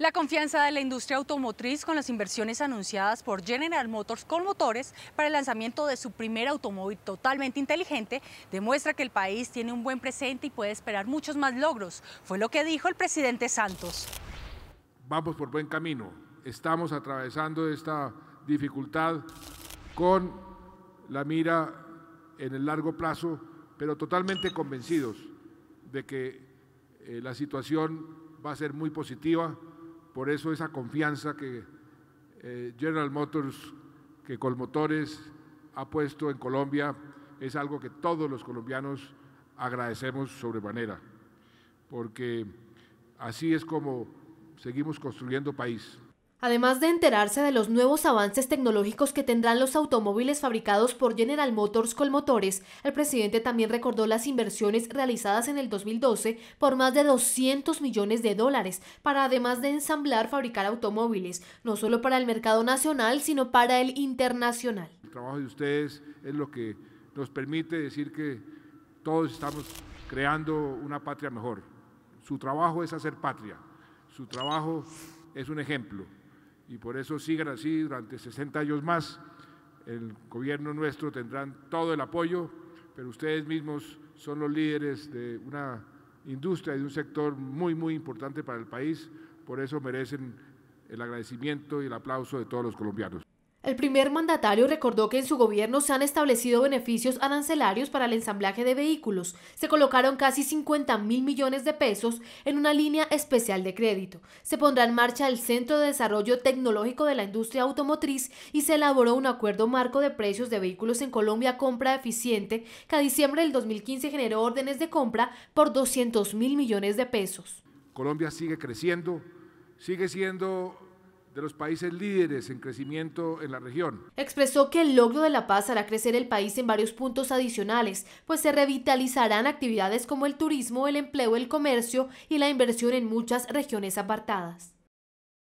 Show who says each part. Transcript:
Speaker 1: La confianza de la industria automotriz con las inversiones anunciadas por General Motors con motores para el lanzamiento de su primer automóvil totalmente inteligente demuestra que el país tiene un buen presente y puede esperar muchos más logros, fue lo que dijo el presidente Santos.
Speaker 2: Vamos por buen camino, estamos atravesando esta dificultad con la mira en el largo plazo, pero totalmente convencidos de que eh, la situación va a ser muy positiva por eso esa confianza que eh, General Motors, que Colmotores ha puesto en Colombia, es algo que todos los colombianos agradecemos sobremanera, porque así es como seguimos construyendo país.
Speaker 1: Además de enterarse de los nuevos avances tecnológicos que tendrán los automóviles fabricados por General Motors Colmotores, el presidente también recordó las inversiones realizadas en el 2012 por más de 200 millones de dólares para además de ensamblar fabricar automóviles, no solo para el mercado nacional, sino para el internacional.
Speaker 2: El trabajo de ustedes es lo que nos permite decir que todos estamos creando una patria mejor. Su trabajo es hacer patria. Su trabajo es un ejemplo y por eso sigan así durante 60 años más. El gobierno nuestro tendrán todo el apoyo, pero ustedes mismos son los líderes de una industria y de un sector muy, muy importante para el país. Por eso merecen el agradecimiento y el aplauso de todos los colombianos.
Speaker 1: El primer mandatario recordó que en su gobierno se han establecido beneficios arancelarios para el ensamblaje de vehículos. Se colocaron casi 50 mil millones de pesos en una línea especial de crédito. Se pondrá en marcha el Centro de Desarrollo Tecnológico de la Industria Automotriz y se elaboró un acuerdo marco de precios de vehículos en Colombia compra eficiente que a diciembre del 2015 generó órdenes de compra por 200 mil millones de pesos.
Speaker 2: Colombia sigue creciendo, sigue siendo de los países líderes en crecimiento en la región.
Speaker 1: Expresó que el logro de la paz hará crecer el país en varios puntos adicionales, pues se revitalizarán actividades como el turismo, el empleo, el comercio y la inversión en muchas regiones apartadas.